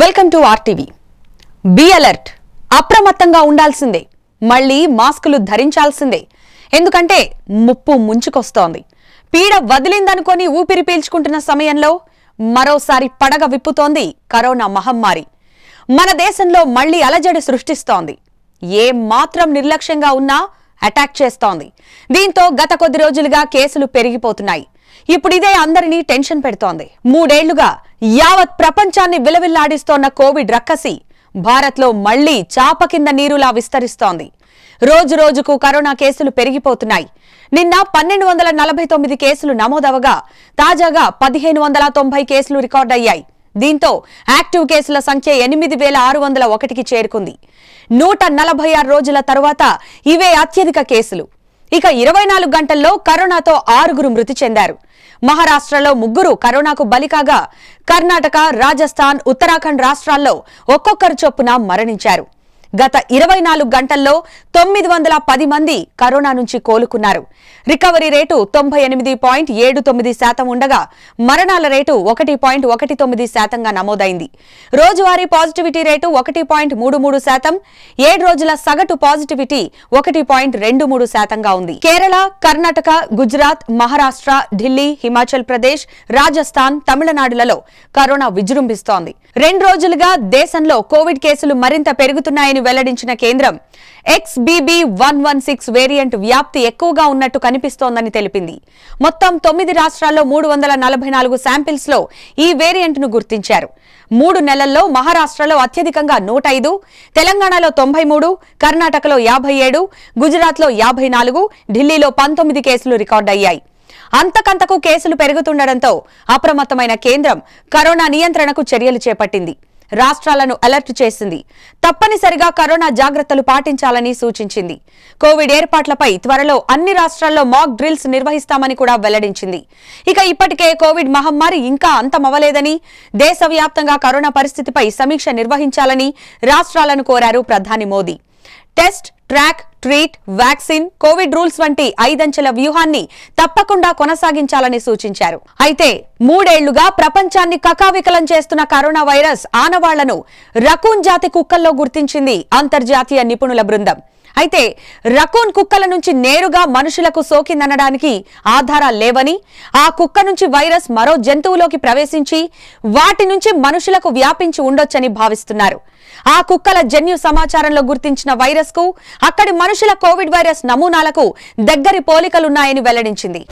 welcome to RTV be alert అప్రమత్తంగా ఉండాల్సిందే మళ్ళీ మాస్కులు ధరించాల్సిందే ఎందుకంటే ముప్పు ముంచుకొస్తోంది పీడ వదిలిందనుకొని ఊపిరి పీల్చుకుంటున్న సమయంలో మరోసారి పడగ విప్పుతోంది కరోనా మహమ్మారి మన దేశంలో మళ్లీ అలజడి సృష్టిస్తోంది ఏ మాత్రం నిర్లక్ష్యంగా ఉన్నా అటాక్ చేస్తోంది దీంతో గత కొద్ది రోజులుగా కేసులు పెరిగిపోతున్నాయి ఇప్పుడు ఇదే అందరినీ టెన్షన్ పెడుతోంది మూడేళ్లుగా యావత్ ప్రపంచాన్ని విలవిల్లాడిస్తోన్న కోవిడ్ రక్కసి భారత్లో మళ్లీ చాప కింద నీరులా విస్తరిస్తోంది రోజు రోజుకు కరోనా కేసులు పెరిగిపోతున్నాయి నిన్న పన్నెండు వందల నలభై తొమ్మిది కేసులు నమోదవగా తాజాగా పదిహేను వందల తొంభై కేసులు రికార్డయ్యాయి దీంతో యాక్టివ్ కేసుల సంఖ్య ఎనిమిది వేల ఆరు వందల ఒకటికి చేరుకుంది నూట నలభై ఆరు రోజుల తరువాత ఇవే అత్యధిక కేసులు ఇక ఇరవై నాలుగు గంటల్లో కరోనాతో ఆరుగురు మృతి చెందారు మహారాష్ట్రలో ముగ్గురు కరోనాకు బలికాగా కర్ణాటక రాజస్థాన్ ఉత్తరాఖండ్ రాష్ట్రాల్లో ఒక్కొక్కరు చొప్పున మరణించారు గత ఇరవై నాలుగు గంటల్లో తొమ్మిది వందల పది మంది కరోనా నుంచి కోలుకున్నారు రికవరీ రేటు తొంభై ఎనిమిది పాయింట్ ఏడు తొమ్మిది శాతం ఉండగా మరణాల రేటు ఒకటి పాయింట్ ఒకటి తొమ్మిది శాతంగా నమోదైంది రోజువారీ పాజిటివిటీ రేటు ఒకటి పాయింట్ మూడు మూడు శాతం ఏడు రోజుల సగటు పాజిటివిటీ ఒకటి పాయింట్ రెండు మూడు శాతంగా ఉంది కేరళ కర్ణాటక గుజరాత్ మహారాష్ట్ర ఢిల్లీ హిమాచల్ ప్రదేశ్ రాజస్థాన్ తమిళనాడులలో కరోనా విజృంభిస్తోంది రెండు రోజులుగా దేశంలో కోవిడ్ కేసులు మరింత పెరుగుతున్నాయని వెల్లడించిన కేంద్రం XBB one one six variant వ్యాప్తి ఎక్కువగా ఉన్నట్టు కనిపిస్తోందని తెలిపింది మొత్తం తొమ్మిది రాష్ట్రాల్లో మూడు వందల నలభై నాలుగు లో ఈ ను గుర్తించారు మూడు నెలల్లో మహారాష్ట్రలో అత్యధికంగా నూట ఐదు తెలంగాణలో తొంభై మూడు కర్ణాటకలో యాభై ఏడు గుజరాత్లో యాభై నాలుగు ఢిల్లీలో పంతొమ్మిది కేసులు రికార్డయ్యాయి అంతకంతకు కేసులు పెరుగుతుండటంతో అప్రమత్తమైన కేంద్రం కరోనా నియంత్రణకు చర్యలు చేపట్టింది రాష్ట్రాలను అలర్ట్ చేసింది తప్పనిసరిగా కరోనా జాగ్రత్తలు పాటించాలని సూచించింది కోవిడ్ ఏర్పాట్లపై త్వరలో అన్ని రాష్ట్రాల్లో మాక్ డ్రిల్స్ నిర్వహిస్తామని కూడా వెల్లడించింది ఇక ఇప్పటికే కోవిడ్ మహమ్మారి ఇంకా అంతమవ్వలేదని దేశవ్యాప్తంగా కరోనా పరిస్థితిపై సమీక్ష నిర్వహించాలని రాష్ట్రాలను కోరారు ప్రధాని Modi test track treat vaccine Covid rules వంటి ఐదంచెల వ్యూహాన్ని తప్పకుండా కొనసాగించాలని సూచించారు అయితే మూడేళ్లుగా ప్రపంచాన్ని కకావికలం చేస్తున్న కరోనా వైరస్ ఆనవాళ్లను రకూన్ జాతి కుక్కల్లో గుర్తించింది అంతర్జాతీయ నిపుణుల బృందం అయితే రకూన్ కుక్కల నుంచి నేరుగా మనుషులకు సోకిందనడానికి ఆధారాలు లేవని ఆ కుక్క నుంచి వైరస్ మరో జంతువులోకి ప్రవేశించి వాటి నుంచి మనుషులకు వ్యాపించి ఉండొచ్చని భావిస్తున్నారు ఆ కుక్కల జన్యు సమాచారంలో గుర్తించిన వైరస్కు అక్కడి మనుషుల కోవిడ్ వైరస్ నమూనాలకు దగ్గరి పోలికలున్నాయని వెల్లడించింది